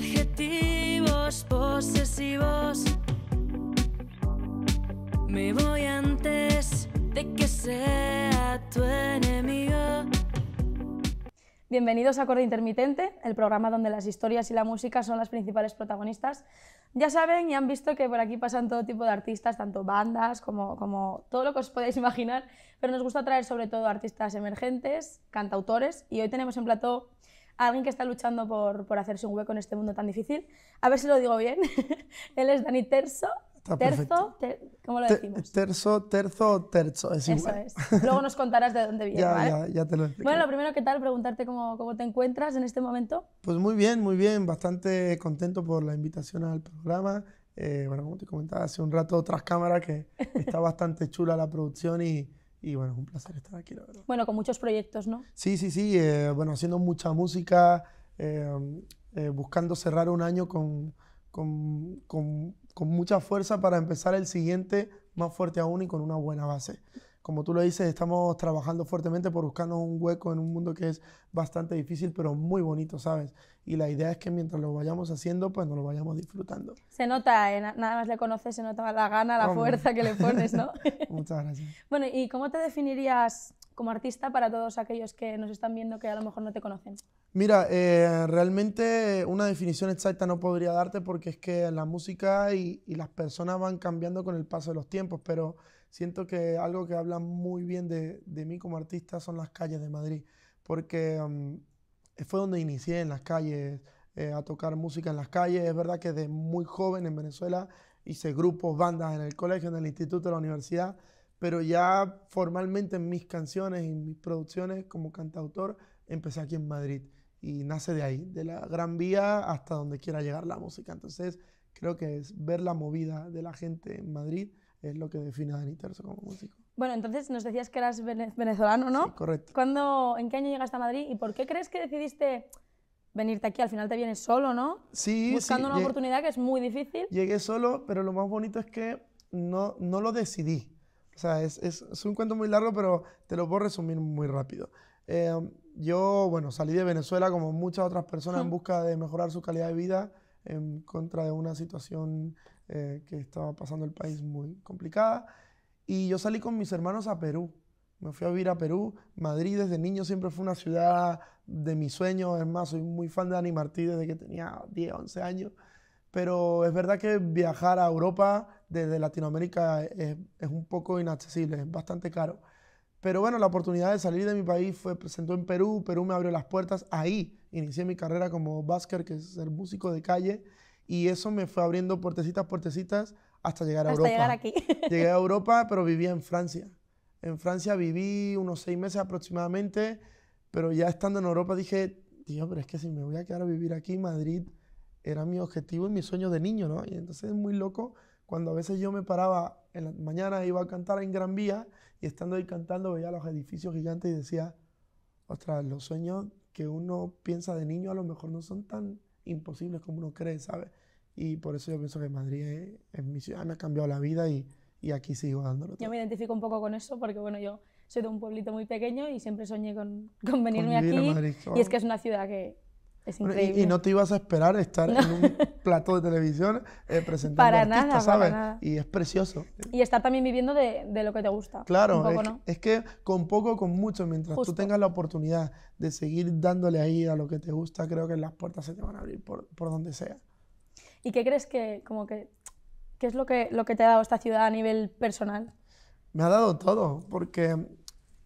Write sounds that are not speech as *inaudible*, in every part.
adjetivos posesivos. Me voy antes de que sea tu enemigo. Bienvenidos a Acorde Intermitente, el programa donde las historias y la música son las principales protagonistas. Ya saben y han visto que por aquí pasan todo tipo de artistas, tanto bandas como, como todo lo que os podáis imaginar, pero nos gusta traer sobre todo artistas emergentes, cantautores, y hoy tenemos en plató alguien que está luchando por, por, hacerse un hueco en este mundo tan difícil. A ver si lo digo bien. *laughs* Él es Dani Terzo. terzo, ¿cómo lo decimos? Terzo, terzo terzo, Eso es. Luego nos contarás de dónde *laughs* viene, ya, ¿vale? ya, ya, te lo Bueno, lo primero, ¿qué tal? Preguntarte cómo, cómo te encuentras en este momento. Pues muy bien, muy bien. Bastante contento por la invitación al programa. Eh, bueno, como te comentaba hace un rato, tras cámara, que *laughs* está bastante chula la producción y y bueno, es un placer estar aquí, la verdad. Bueno, con muchos proyectos, ¿no? Sí, sí, sí. Eh, bueno, haciendo mucha música, eh, eh, buscando cerrar un año con, mucha fuerza para empezar el siguiente más fuerte aún y con una buena base como tú lo dices, estamos trabajando fuertemente por buscar un hueco en un mundo que es bastante difícil, pero muy bonito, ¿sabes? Y la idea es que mientras lo vayamos haciendo, pues nos lo vayamos disfrutando. Se nota, ¿eh? nada más le conoces, se nota la gana, la fuerza que le pones, ¿no? *laughs* Muchas gracias. bueno, ¿y cómo te definirías como artista para todos aquellos que nos están viendo que a lo mejor no te conocen? Mira, eh, realmente una definición exacta no podría darte porque es que la música y las personas van cambiando con el paso de los tiempos, pero siento que algo que habla muy bien de, mí como artista son las calles de Madrid, porque mm, eh, fue donde inicié en las calles, eh, a tocar música en las calles. Es verdad que desde muy joven en Venezuela hice grupos, bandas en el colegio, en el instituto, en la universidad, pero ya formalmente en mis canciones y mis producciones como cantautor empecé aquí en Madrid y nace de ahí, de la Gran Vía hasta donde quiera llegar la música. Entonces creo que es ver la movida de la gente en Madrid es lo que define a Dani Terzo como músico. Bueno, entonces nos decías que eras venezolano, ¿no? correcto. ¿Cuándo, ¿En qué año llegaste a Madrid y por qué crees que decidiste venirte aquí? Al final te vienes solo, ¿no? Sí, Buscando una oportunidad que es muy difícil. Llegué solo, pero lo más bonito es que no, no lo decidí. O sea, es, es, un cuento muy largo, pero te lo puedo resumir muy rápido. Eh, yo, bueno, salí de Venezuela como muchas otras personas en busca de mejorar su calidad de vida en contra de una situación eh, que estaba pasando el país muy complicada. Y yo salí con mis hermanos a Perú. Me fui a vivir a Perú. Madrid desde niño siempre fue una ciudad de mis sueños. Es más, soy muy fan de Dani Martí desde que tenía 10, 11 años. Pero es verdad que viajar a Europa desde Latinoamérica es, un poco inaccesible, es bastante caro. Pero bueno, la oportunidad de salir de mi país fue presentó en Perú, Perú me abrió las puertas, ahí inicié mi carrera como basker, que es ser músico de calle, y eso me fue abriendo puertecitas, puertecitas hasta llegar a hasta Europa. Llegar aquí. *laughs* Llegué a Europa, pero vivía en Francia. En Francia viví unos seis meses aproximadamente, pero ya estando en Europa dije, tío, pero es que si me voy a quedar a vivir aquí, Madrid era mi objetivo y mi sueño de niño, ¿no? Y entonces es muy loco cuando a veces yo me paraba en la mañana, iba a cantar en Gran Vía y estando ahí cantando veía los edificios gigantes y decía, ostras, los sueños que uno piensa de niño a lo mejor no son tan imposible como uno cree, ¿sabes? Y por eso yo pienso que Madrid es, mi ciudad, me ha cambiado la vida y, y aquí sigo dándolo. Yo me identifico un poco con eso porque, bueno, yo soy de un pueblito muy pequeño y siempre soñé con, con venirme aquí. Madrid, y es que es una ciudad que, y, no te ibas a esperar estar en un *laughs* plato de televisión eh, presentando para nada, ¿sabes? Y es precioso. Y estar también viviendo de, lo que te gusta. Claro, es, que con poco, con mucho, mientras tú tengas la oportunidad de seguir dándole ahí a lo que te gusta, creo que las puertas se te van a abrir por, por donde sea. ¿Y qué crees que, como que, qué es lo que, lo que te ha dado esta ciudad a nivel personal? Me ha dado todo, porque,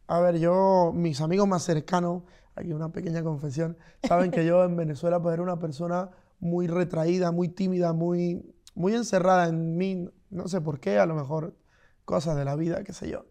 a ver, yo, mis amigos más cercanos, aquí una pequeña confesión. Saben que yo en *laughs* Venezuela pues ser una persona muy retraída, muy tímida, muy, muy encerrada en mí, no sé por qué, a lo mejor cosas de la vida, qué sé yo.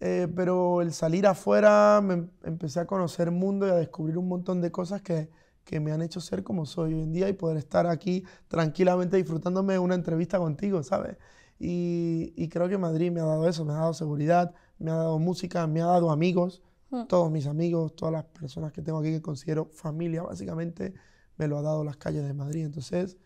Eh, pero el salir afuera me em-, empecé a conocer mundo y a descubrir un montón de cosas que, que me han hecho ser como soy hoy en día y poder estar aquí tranquilamente disfrutándome de una entrevista contigo, ¿sabes? y creo que Madrid me ha dado eso, me ha dado seguridad, me ha dado música, me ha dado amigos Mm. Todos mis amigos, todas las personas que tengo aquí que considero familia, básicamente me lo ha dado las calles de Madrid. Entonces,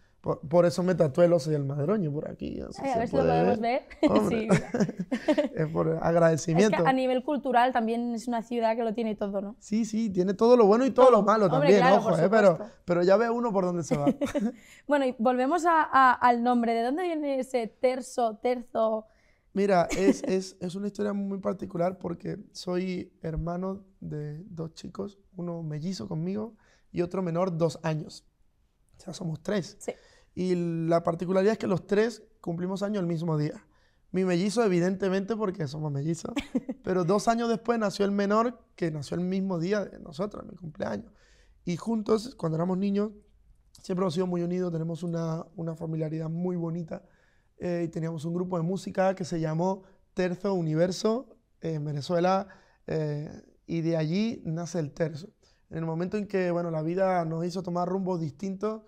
por, eso me tatué el oso y el madroño por aquí. a ver si lo podemos ver. *laughs* *laughs* es por agradecimiento. Es que a nivel cultural también es una ciudad que lo tiene todo, ¿no? Sí, sí, tiene todo lo bueno y todo, lo malo también, ojo, eh, pero, pero ya ve uno por dónde se va. *laughs* bueno, y volvemos al nombre. ¿De dónde viene ese terzo, terzo? Mira, es, una historia muy particular porque soy hermano de dos chicos, uno mellizo conmigo y otro menor dos años. O sea, somos tres. Y la particularidad es que los tres cumplimos año el mismo día. Mi mellizo, evidentemente, porque somos mellizos, *laughs* pero dos años después nació el menor que nació el mismo día de nosotros, mi cumpleaños. Y juntos, cuando éramos niños, siempre hemos sido muy unidos, tenemos una, una familiaridad muy bonita eh, y teníamos un grupo de música que se llamó Terzo Universo eh, en Venezuela eh, y de allí nace el terzo. En el momento en que bueno, la vida nos hizo tomar rumbos distintos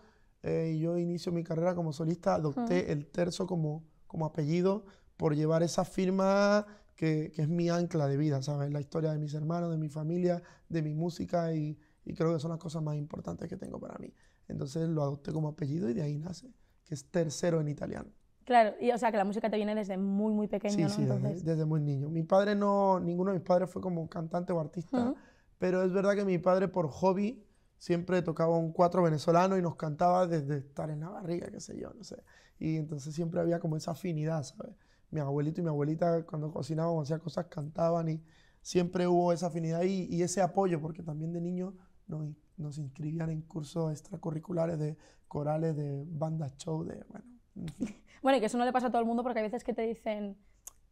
y yo inicio mi carrera como solista, adopté el terzo como, apellido por llevar esa firma que, es mi ancla de vida, ¿sabes? La historia de mis hermanos, de mi familia, de mi música y, creo que son las cosas más importantes que tengo para mí. Entonces lo adopté como apellido y de ahí nace, que es tercero en italiano. Claro, o sea que la música te viene desde muy, muy pequeño, sí, ¿no? Sí, sí, desde, muy niño. Mi padre no, ninguno de mis padres fue como cantante o artista, pero es verdad que mi padre por hobby siempre tocaba un cuatro venezolano y nos cantaba desde estar en la barriga, qué sé yo, no sé. Y entonces siempre había como esa afinidad, ¿sabes? Mi abuelito y mi abuelita cuando cocinábamos, hacían cosas, cantaban y siempre hubo esa afinidad y, ese apoyo, porque también de niño nos, nos inscribían en cursos extracurriculares de corales, de bandas show, de, bueno, *laughs* bueno, y que eso no le pasa a todo el mundo porque hay veces que te dicen,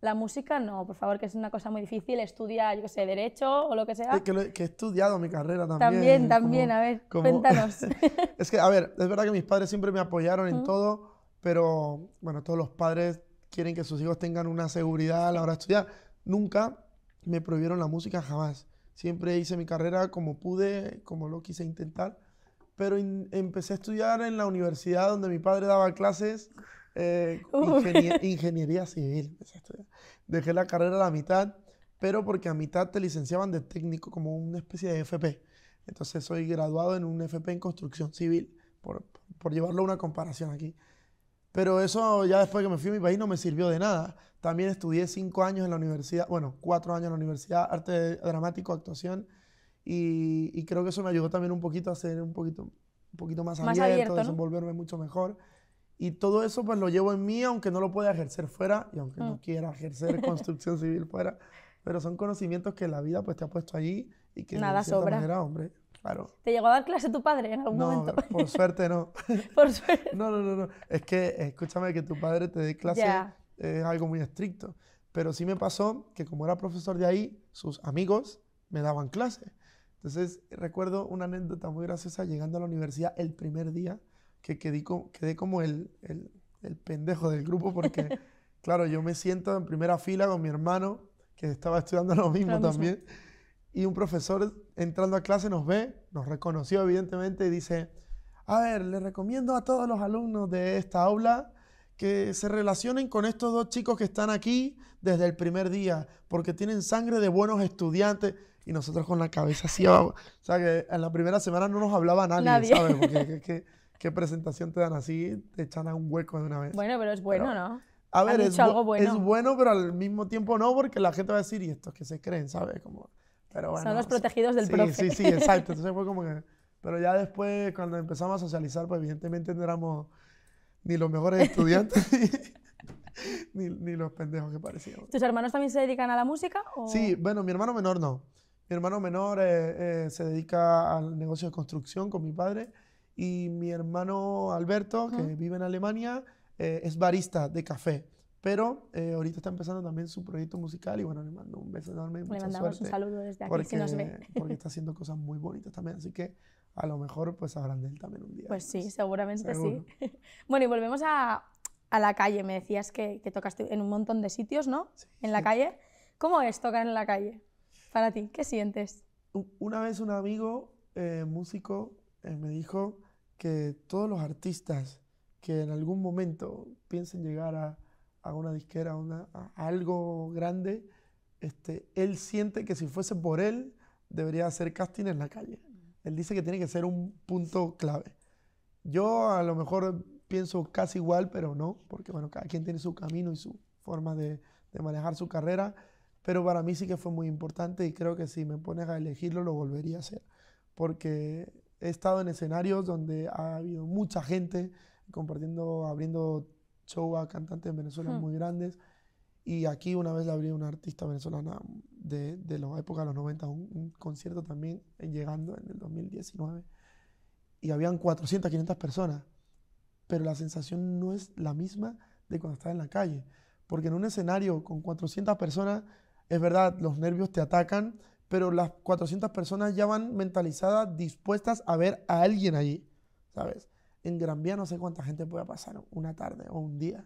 la música no, por favor, que es una cosa muy difícil, estudia, yo qué sé, derecho o lo que sea. Es que, he estudiado mi carrera también. También, también, a ver, cuéntanos. *laughs* es que, a ver, es verdad que mis padres siempre me apoyaron en todo, pero bueno, todos los padres quieren que sus hijos tengan una seguridad a la hora de estudiar. Nunca me prohibieron la música, jamás. Siempre hice mi carrera como pude, como lo quise intentar pero empecé a estudiar en la universidad donde mi padre daba clases, eh, ingeniería civil. Dejé la carrera a la mitad, pero porque a mitad te licenciaban de técnico como una especie de FP. Entonces soy graduado en un FP en construcción civil, por, por llevarlo a una comparación aquí. Pero eso ya después que me fui a mi país no me sirvió de nada. También estudié cinco años en la universidad, bueno, cuatro años en la universidad, arte dramático, actuación y, creo que eso me ayudó también un poquito a ser un poquito, un poquito más, abierto, a desenvolverme mucho mejor. Y todo eso pues lo llevo en mí, aunque no lo pueda ejercer fuera y aunque no mm. quiera ejercer *laughs* construcción civil fuera. Pero son conocimientos que la vida pues te ha puesto allí y que Nada de sobra. manera, hombre, claro. ¿Te llegó a dar clase tu padre en algún no, momento? *laughs* por suerte no. *laughs* por suerte. No, no, no, no. Es que, escúchame, que tu padre te dé clase es algo muy estricto. Pero sí me pasó que como era profesor de ahí, sus amigos me daban clases. Entonces, recuerdo una anécdota muy graciosa llegando a la universidad el primer día que quedé, como el, pendejo del grupo porque, *laughs* claro, yo me siento en primera fila con mi hermano que estaba estudiando lo mismo también. Y un profesor entrando a clase nos ve, nos reconoció evidentemente y dice, a ver, le recomiendo a todos los alumnos de esta aula que se relacionen con estos dos chicos que están aquí desde el primer día, porque tienen sangre de buenos estudiantes y nosotros con la cabeza así abajo. O sea, que en la primera semana no nos hablaba nadie, nadie. ¿sabes? Porque *laughs* ¿qué, qué, presentación te dan así, te echan a un hueco de una vez. Bueno, pero es bueno, ¿no? A ver, es, bueno. es bueno, pero al mismo tiempo no, porque la gente va a decir, y estos que se creen, ¿sabes? Como, pero bueno, Son los protegidos del sí, profe. Sí, sí, exacto. *laughs* Entonces fue como que... Pero ya después, cuando empezamos a socializar, pues evidentemente no éramos ni los mejores estudiantes, *laughs* ni, los pendejos que parecían. ¿Tus hermanos también se dedican a la música? Sí, bueno, mi hermano menor no. Mi hermano menor eh, eh, se dedica al negocio de construcción con mi padre y mi hermano Alberto, que vive en Alemania, eh, es barista de café. Pero ahorita está empezando también su proyecto musical y bueno, le mando un beso enorme. le mandamos un saludo desde aquí, nos porque está haciendo cosas muy bonitas también. Así que a lo mejor pues sabrán de él también un día. Pues sí, seguramente sí. *laughs* bueno, y volvemos a, la calle. Me decías que, que tocaste en un montón de sitios, ¿no? en la calle. ¿Cómo es tocar en la calle? Para ti, ¿qué sientes? Una vez un amigo, eh, músico, eh, me dijo que todos los artistas que en algún momento piensen llegar a, una disquera, a, algo grande, este, él siente que si fuese por él, debería hacer casting en la calle. Él dice que tiene que ser un punto clave. Yo a lo mejor pienso casi igual, pero no, porque bueno, cada quien tiene su camino y su forma de, manejar su carrera, pero para mí sí que fue muy importante y creo que si me pones a elegirlo lo volvería a hacer, porque he estado en escenarios donde ha habido mucha gente compartiendo, abriendo show a cantantes venezolanos hmm. muy grandes y aquí una vez le abrí a una artista venezolana de, la época de los 90, un, concierto también eh, llegando en el 2019, y habían 400, 500 personas, pero la sensación no es la misma de cuando estás en la calle, porque en un escenario con 400 personas, es verdad, los nervios te atacan, pero las 400 personas ya van mentalizadas, dispuestas a ver a alguien allí, ¿sabes? En Gran Vía no sé cuánta gente puede pasar una tarde o un día.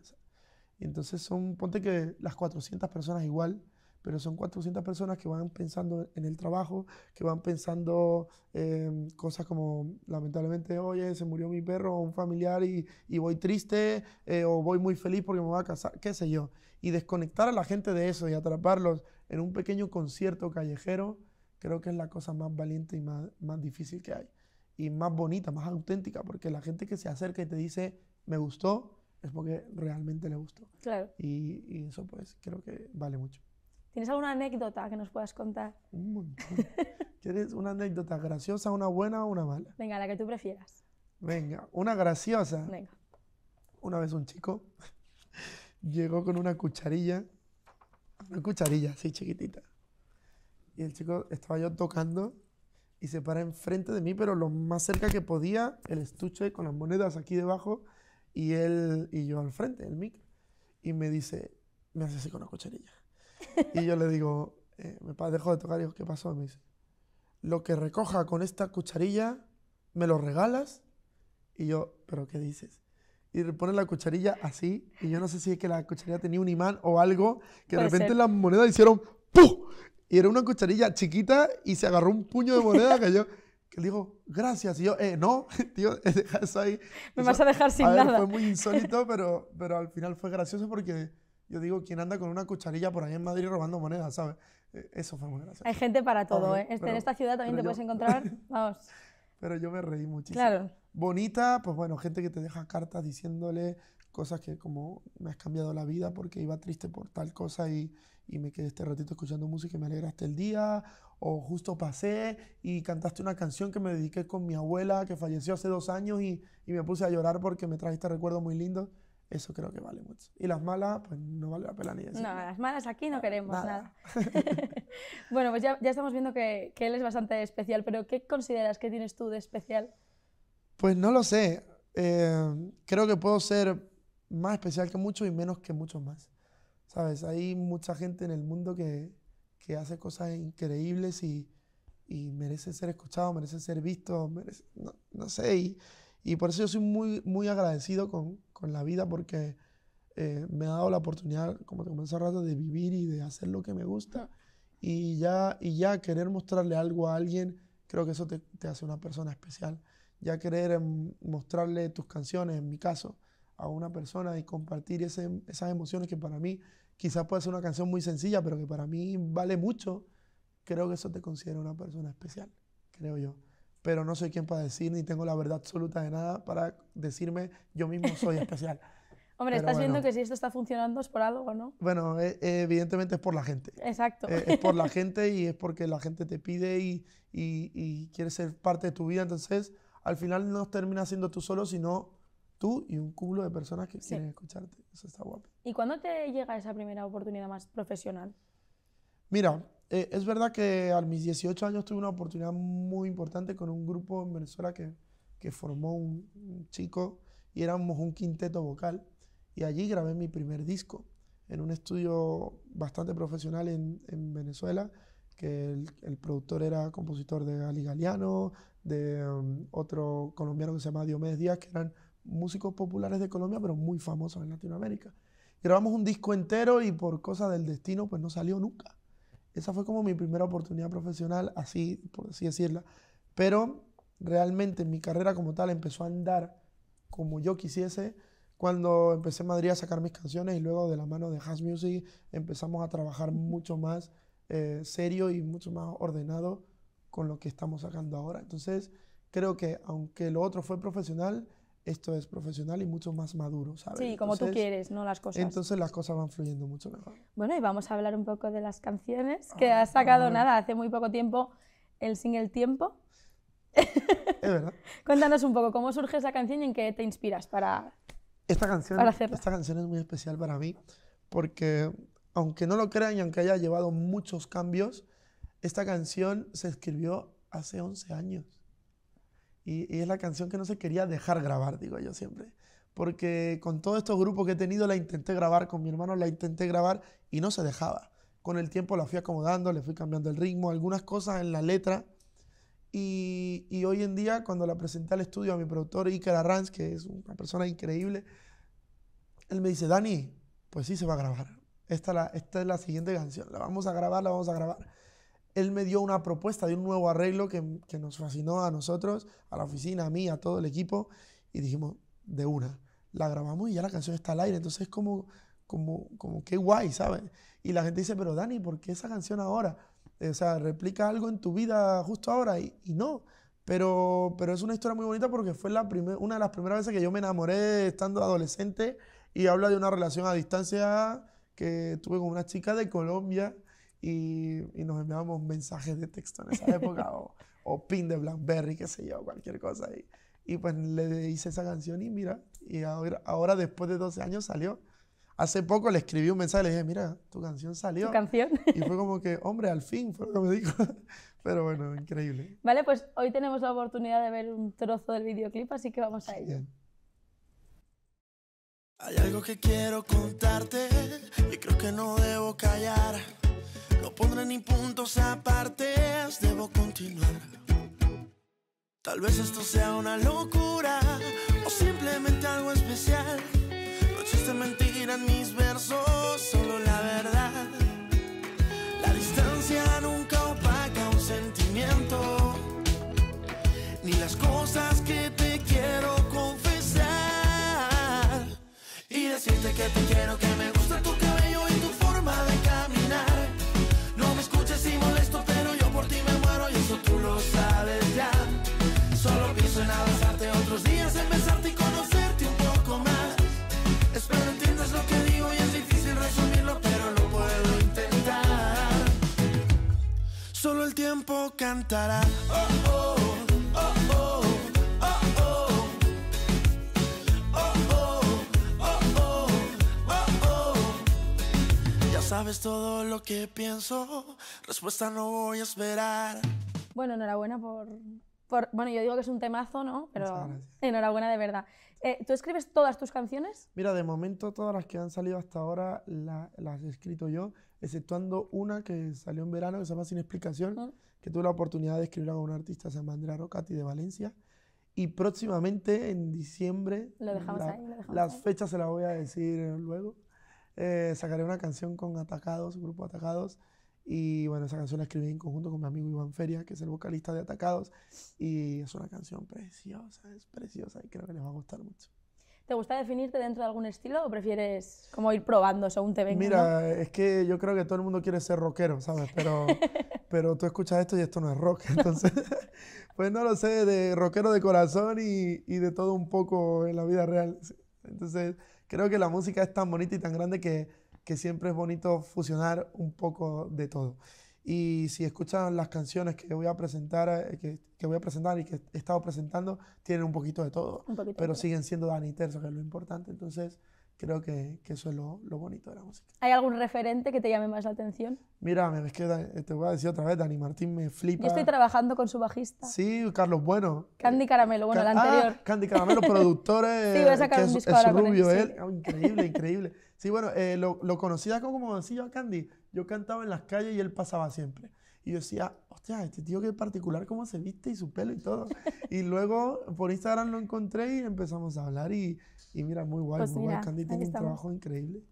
Entonces son, ponte que las 400 personas igual pero son 400 personas que van pensando en el trabajo, que van pensando em, cosas como, lamentablemente, oye, se murió mi perro o un familiar y, voy triste, eh, o voy muy feliz porque me voy a casar, qué sé yo. Y desconectar a la gente de eso y atraparlos en un pequeño concierto callejero, creo que es la cosa más valiente y más, difícil que hay. Y más bonita, más auténtica, porque la gente que se acerca y te dice, me gustó, es porque realmente le gustó. Claro. Y, y eso pues creo que vale mucho. ¿Tienes alguna anécdota que nos puedas contar? Un montón. ¿Quieres una anécdota graciosa, una buena o una mala? Venga, la que tú prefieras. Venga, una graciosa. Venga. Una vez un chico *laughs* llegó con una cucharilla, una cucharilla así chiquitita. Y el chico estaba yo tocando y se para enfrente de mí, pero lo más cerca que podía, el estuche con las monedas aquí debajo y él y yo al frente, el mic. Y me dice, me hace así con la cucharilla. Y yo le digo, me eh, mi dejó de tocar. Y dijo ¿qué pasó? Me dice, lo que recoja con esta cucharilla, ¿me lo regalas? Y yo, ¿pero qué dices? Y pone la cucharilla así. Y yo no sé si es que la cucharilla tenía un imán o algo, que de repente las monedas hicieron ¡pum! Y era una cucharilla chiquita y se agarró un puño de moneda que yo que digo, gracias. Y yo, eh, no, *laughs* tío, *laughs* deja eso ahí. Me vas a dejar sin nada. Fue muy insólito, *laughs* pero, pero al final fue gracioso porque yo digo, ¿quién anda con una cucharilla por ahí en Madrid robando monedas, sabes? Eh, eso fue muy gracioso. Hay gente para todo, ¿eh? Este, en esta ciudad también te puedes encontrar, *laughs* vamos. Pero yo me reí muchísimo. Claro. Bonita, pues bueno, gente que te deja cartas diciéndole cosas que como me has cambiado la vida porque iba triste por tal cosa y, me quedé este ratito escuchando música y me alegraste el día, o justo pasé y cantaste una canción que me dediqué con mi abuela que falleció hace dos años y, y me puse a llorar porque me trajiste recuerdos muy lindos. Eso creo que vale mucho. Y las malas, pues no vale la pena ni eso. No, las malas aquí no queremos nada. *laughs* *laughs* bueno, pues ya, estamos viendo que, que él es bastante especial, pero ¿qué consideras que tienes tú de especial? Pues no lo sé. Eh, creo que puedo ser más especial que mucho y menos que mucho más. ¿Sabes? Hay mucha gente en el mundo que, hace cosas increíbles y, y, merece ser escuchado, merece ser visto, merece, no, sé. Y, por eso yo soy muy, muy agradecido con, con la vida porque eh, me ha dado la oportunidad, como te comenté hace rato, de vivir y de hacer lo que me gusta. Y ya, y ya querer mostrarle algo a alguien, creo que eso te, hace una persona especial. Ya querer em, mostrarle tus canciones, en mi caso, a una persona y compartir esas emociones que para mí quizás puede ser una canción muy sencilla, pero que para mí vale mucho, creo que eso te considera una persona especial, creo yo pero no soy quien para decir, ni tengo la verdad absoluta de nada para decirme yo mismo soy *laughs* especial. Hombre, estás viendo que si esto está funcionando es por algo, ¿no? Bueno, e, e, evidentemente es por la gente. Exacto. Eh, es por la *laughs* gente y es porque la gente te pide y, y, quiere ser parte de tu vida. Entonces, al final no terminas siendo tú solo, sino tú y un cúmulo de personas que quieren escucharte. Eso está guapo. ¿Y cuándo te llega esa primera oportunidad más profesional? Mira, eh, es verdad que a mis 18 años tuve una oportunidad muy importante con un grupo en Venezuela que, formó un, chico y éramos un quinteto vocal. Y allí grabé mi primer disco en un estudio bastante profesional en, Venezuela, que el, productor era compositor de Ali Galeano, de um, otro colombiano que se llama Diomedes Díaz, que eran músicos populares de Colombia, pero muy famosos en Latinoamérica. Grabamos un disco entero y por cosas del destino, pues no salió nunca. Esa fue como mi primera oportunidad profesional, así, por así decirla. Pero realmente mi carrera como tal empezó a andar como yo quisiese cuando empecé en Madrid a sacar mis canciones y luego de la mano de Has Music empezamos a trabajar mucho más eh, serio y mucho más ordenado con lo que estamos sacando ahora. Entonces creo que aunque lo otro fue profesional, esto es profesional y mucho más maduro, ¿sabes? Sí, como tú quieres, no las cosas. Entonces las cosas van fluyendo mucho mejor. Bueno, y vamos a hablar un poco de las canciones que ah, has sacado, ah. nada, hace muy poco tiempo, el single Tiempo. *laughs* Es verdad. Cuéntanos un poco, ¿cómo surge esa canción y en qué te inspiras para, esta canción, Esta canción es muy especial para mí porque, aunque no lo crean y aunque haya llevado muchos cambios, esta canción se escribió hace 11 años. Y, es la canción que no se quería dejar grabar, digo yo siempre. Porque con todos estos grupos que he tenido la intenté grabar, con mi hermano la intenté grabar y no se dejaba. Con el tiempo la fui acomodando, le fui cambiando el ritmo, algunas cosas en la letra. Y, hoy en día, cuando la presenté al estudio a mi productor Iker Arranz, que es una persona increíble, él me dice, Dani, pues sí se va a grabar. Esta, la, esta es la siguiente canción, la vamos a grabar, la vamos a grabar él me dio una propuesta de un nuevo arreglo que, nos fascinó a nosotros, a la oficina, a mí, a todo el equipo, y dijimos, de una, la grabamos y ya la canción está al aire, entonces es como, como, como qué guay, ¿sabes? Y la gente dice, pero Dani, ¿por qué esa canción ahora? Eh, o sea, replica algo en tu vida justo ahora, y, no. Pero, pero es una historia muy bonita porque fue la una de las primeras veces que yo me enamoré estando adolescente y habla de una relación a distancia que tuve con una chica de Colombia y, nos enviábamos mensajes de texto en esa *laughs* época o, pin de Blackberry, qué sé yo, cualquier cosa. Y, y pues le hice esa canción y mira, y ahora, ahora después de 12 años salió. Hace poco le escribí un mensaje, le dije, mira, tu canción salió. ¿Tu canción? *laughs* Y fue como que, hombre, al fin, fue lo que me dijo. *laughs* Pero bueno, increíble. Vale, pues hoy tenemos la oportunidad de ver un trozo del videoclip, así que vamos a ello. Hay algo que quiero contarte y creo que no debo callar. No pondré ni puntos aparte, debo continuar. Tal vez esto sea una locura o simplemente algo especial. No existe mentira en mis versos, solo la verdad. La distancia nunca opaca un sentimiento, ni las cosas que te quiero confesar. Y decirte que te quiero que cantará. Ya sabes todo lo que pienso, respuesta no voy a esperar. Bueno, enhorabuena por, bueno, yo digo que es un temazo, ¿no? Pero enhorabuena de verdad. Eh, ¿Tú escribes todas tus canciones? Mira, de momento todas las que han salido hasta ahora las he escrito yo, exceptuando una que salió en verano que se llama Sin Explicación, que tuve la oportunidad de escribirla con un artista, se llama Andrea Rocati de Valencia. Y próximamente, en diciembre, las fechas se las voy a decir luego, eh, sacaré una canción con Atacados, grupo Atacados. Y bueno, esa canción la escribí en conjunto con mi amigo Iván Feria, que es el vocalista de Atacados. Y es una canción preciosa, es preciosa y creo que les va a gustar mucho. ¿Te gusta definirte dentro de algún estilo o prefieres como ir probando según te venga? Mira, es que yo creo que todo el mundo quiere ser rockero, ¿sabes? Pero, *laughs* pero tú escuchas esto y esto no es rock. *laughs* Entonces, pues no lo sé, de rockero de corazón y, de todo un poco en la vida real. Entonces, creo que la música es tan bonita y tan grande que, que siempre es bonito fusionar un poco de todo. Y si escuchan las canciones que voy a presentar, eh, que, que, voy a presentar y que he estado presentando, tienen un poquito de todo. pero siguen siendo Dani Terzo, que es lo importante. Entonces, creo que, que eso es lo, lo, bonito de la música. ¿Hay algún referente que te llame más la atención? Mira, eh, te voy a decir otra vez, Dani Martín me flipa. Yo estoy trabajando con su bajista. Sí, Carlos Bueno. Candy eh, Caramelo, bueno, el anterior. Ah, Candy Caramelo, productores. *laughs* sí, voy a sacar un disco es, rubio, él, ah, increíble, increíble. Sí, bueno, eh, lo, conocía como, como Candy. Yo cantaba en las calles y él pasaba siempre. Y yo decía, hostia, este tío qué particular, cómo se viste y su pelo y todo. *laughs* y luego por Instagram lo encontré y empezamos a hablar. Y, mira, muy guay, pues muy guay. Candy tiene un trabajo increíble.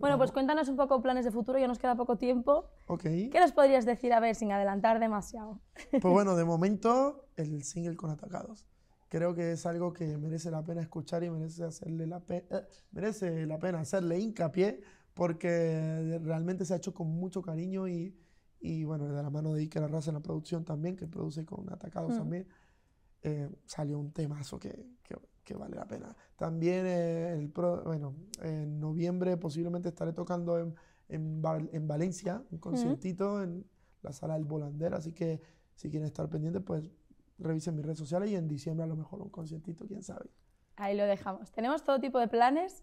Bueno, pues cuéntanos un poco planes de futuro, ya nos queda poco tiempo. Ok. ¿Qué nos podrías decir, a ver, sin adelantar demasiado? Pues bueno, *laughs* de momento, el single con Atacados creo que es algo que merece la pena escuchar y merece, hacerle la eh, merece la pena hacerle hincapié porque realmente se ha hecho con mucho cariño y, y bueno, de la mano de la raza en la producción también, que produce con Atacados mm. también, eh, salió un temazo que, que, que, vale la pena. También eh, el bueno, en noviembre posiblemente estaré tocando en, en, en Valencia, un conciertito en la sala del Volander, así que si quieren estar pendientes, pues revisen mis redes sociales y en diciembre a lo mejor un conciertito, quién sabe. Ahí lo dejamos. Tenemos todo tipo de planes.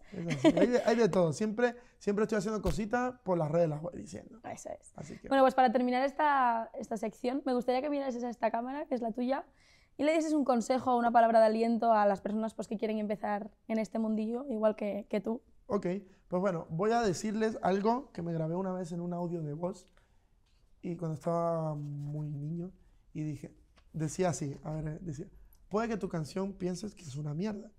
hay, de, todo. Siempre, siempre estoy haciendo cositas por las redes, voy diciendo. Eso es. Bueno, pues para terminar esta, esta sección, me gustaría que mirases a esta cámara, que es la tuya, y le dieses un consejo o una palabra de aliento a las personas pues, que quieren empezar en este mundillo, igual que, que tú. Ok, pues bueno, voy a decirles algo que me grabé una vez en un audio de voz y cuando estaba muy niño y dije, decía así, a ver, eh, decía, puede que tu canción pienses que es una mierda,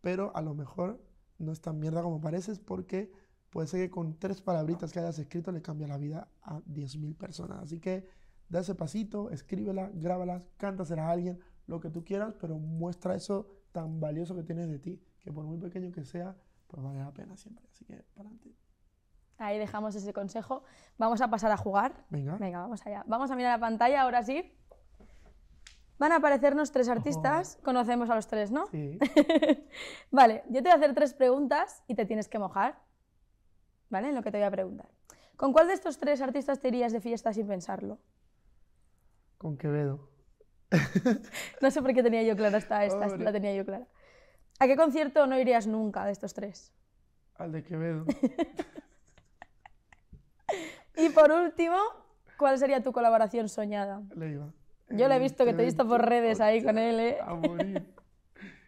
pero a lo mejor no es tan mierda como pareces porque puede ser que con tres palabritas que hayas escrito le cambia la vida a 10.000 personas. Así que da ese pasito, escríbela, grábala, cántasela a alguien, lo que tú quieras, pero muestra eso tan valioso que tienes de ti, que por muy pequeño que sea, pues vale la pena siempre. Así que para adelante. Ahí dejamos ese consejo. Vamos a pasar a jugar. Venga. Venga, vamos allá. Vamos a mirar la pantalla ahora sí. Van a aparecernos tres artistas, conocemos a los tres, ¿no? Sí. *laughs* vale, yo te voy a hacer tres preguntas y te tienes que mojar, ¿vale? En lo que te voy a preguntar. ¿Con cuál de estos tres artistas te irías de fiesta sin pensarlo? Con Quevedo. *laughs* no sé por qué tenía yo clara esta, esta la tenía yo clara. ¿A qué concierto no irías nunca de estos tres? Al de Quevedo. *laughs* y por último, ¿cuál sería tu colaboración soñada? Leiva. Yo lo he visto, que te he visto por redes ahí con él, ¿eh? A morir.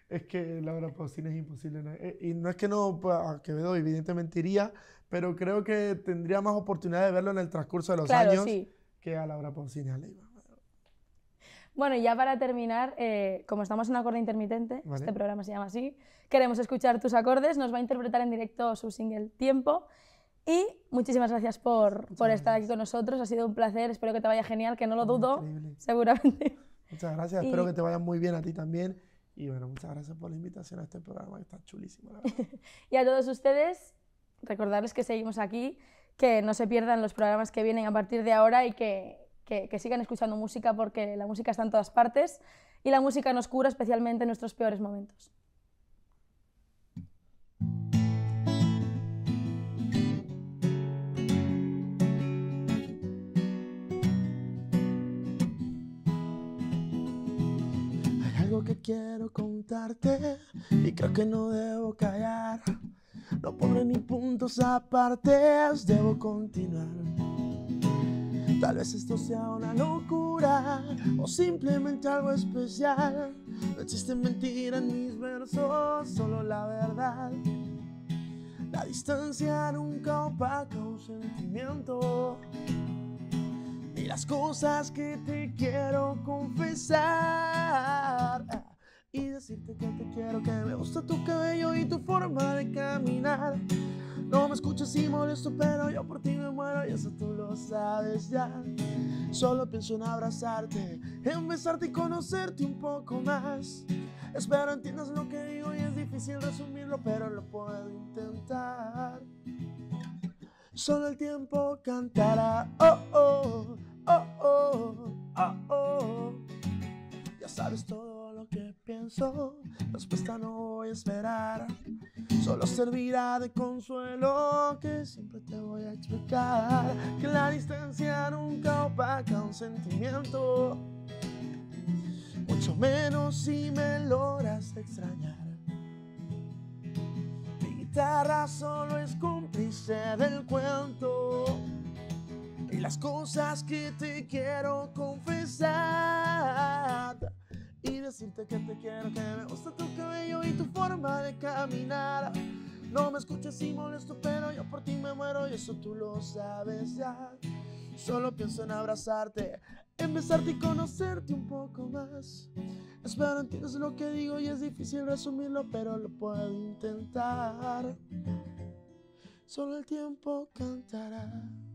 Es que Laura Pausini pues, es imposible. Eh, y no es que no pues, a Quevedo, evidentemente iría, pero creo que tendría más oportunidad de verlo en el transcurso de los años que a Laura Pausini a Leiva. Bueno, y ya para terminar, eh, como estamos en acorde intermitente, este programa se llama así, queremos escuchar tus acordes, nos va a interpretar en directo su single Tiempo y muchísimas gracias por, estar aquí con nosotros. Ha sido un placer. Espero que te vaya genial, que no lo ah, dudo, seguramente. Muchas gracias. Espero que te vaya muy bien a ti también. Y bueno, muchas gracias por la invitación a este programa, que está chulísimo. *laughs* y a todos ustedes, recordarles que seguimos aquí, que no se pierdan los programas que vienen a partir de ahora y que, que sigan escuchando música porque la música está en todas partes y la música nos cura especialmente en nuestros peores momentos. que quiero contarte y creo que no debo callar. No pone ni puntos aparte, debo continuar. Tal vez esto sea una locura o simplemente algo especial. No existe mentira en mis versos, solo la verdad. La distancia nunca opaca un sentimiento las cosas que te quiero confesar y decirte que te quiero, que me gusta tu cabello y tu forma de caminar. No me escuches y molesto, pero yo por ti me muero y eso tú lo sabes ya. Solo pienso en abrazarte, en besarte y conocerte un poco más. Espero entiendas lo que digo y es difícil resumirlo, pero lo puedo intentar. Solo el tiempo cantará, oh oh. Oh oh, oh, oh, oh. Ya sabes todo lo que pienso, respuesta no voy a esperar. Solo servirá de consuelo que siempre te voy a explicar. Que la distancia nunca opaca un sentimiento. Mucho menos si me logras extrañar. Mi guitarra solo es cómplice del cuento las cosas que te quiero confesar y decirte que te quiero, que me gusta tu cabello y tu forma de caminar. No me escuches y molesto, pero yo por ti me muero y eso tú lo sabes ya. Solo pienso en abrazarte, en besarte y conocerte un poco más. Espero entiendes lo que digo y es difícil resumirlo, pero lo puedo intentar. Solo el tiempo cantará.